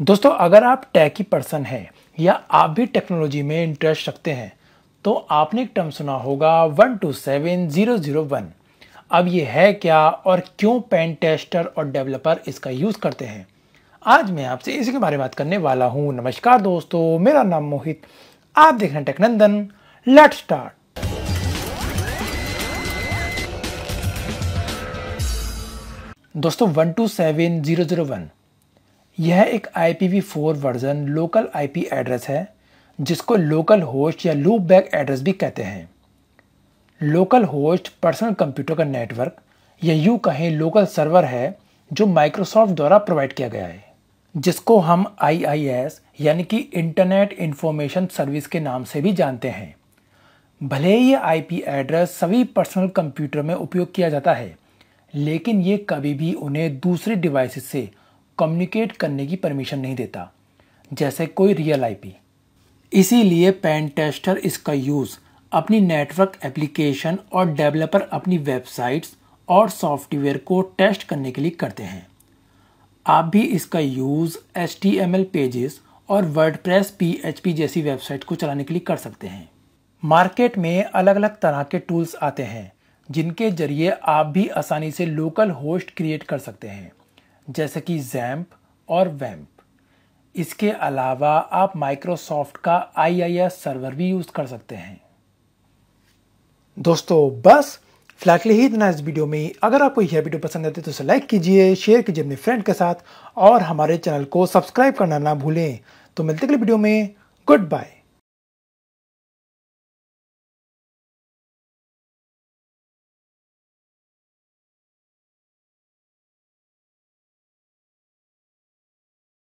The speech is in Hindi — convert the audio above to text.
दोस्तों अगर आप टैकी पर्सन हैं या आप भी टेक्नोलॉजी में इंटरेस्ट रखते हैं तो आपने एक टर्म सुना होगा one two seven zero zero one अब ये है क्या और क्यों पेन टेस्टर और डेवलपर इसका यूज़ करते हैं आज मैं आपसे इसी के बारे में बात करने वाला हूँ नमस्कार दोस्तों मेरा नाम मोहित आप देख रहे हैं टेक्नंदन लेट स्टार्ट दोस्तों one two seven zero zero one यह एक IPv4 version local IP address है जिसको लोकल होस्ट या लूप बैक एड्रेस भी कहते हैं लोकल होस्ट पर्सनल कंप्यूटर का नेटवर्क या यू कहें लोकल सर्वर है जो माइक्रोसॉफ्ट द्वारा प्रोवाइड किया गया है जिसको हम आई यानी कि इंटरनेट इंफॉर्मेशन सर्विस के नाम से भी जानते हैं भले ही ये आई एड्रेस सभी पर्सनल कंप्यूटर में उपयोग किया जाता है लेकिन ये कभी भी उन्हें दूसरे डिवाइसेस से कम्युनिकेट करने की परमिशन नहीं देता जैसे कोई रियल आईपी इसीलिए पैन टेस्टर इसका यूज़ अपनी नेटवर्क एप्लीकेशन और डेवलपर अपनी वेबसाइट्स और सॉफ्टवेयर को टेस्ट करने के लिए करते हैं आप भी इसका use H T M L pages और WordPress P H P जैसी वेबसाइट को चलाने के लिए कर सकते हैं मार्केट में अलग अलग तरह के टूल्स आते हैं जिनके जरिए आप भी आसानी से लोकल होस्ट क्रिएट कर सकते हैं जैसे कि जैम्प और वैम्प इसके अलावा आप माइक्रोसॉफ्ट का आई सर्वर भी यूज़ कर सकते हैं दोस्तों बस फ्लैटली ही इतना इस वीडियो में अगर आपको यह वीडियो पसंद आती है तो उसे लाइक कीजिए शेयर कीजिए अपने फ्रेंड के साथ और हमारे चैनल को सब्सक्राइब करना ना भूलें तो मिलते अगले वीडियो में गुड बाय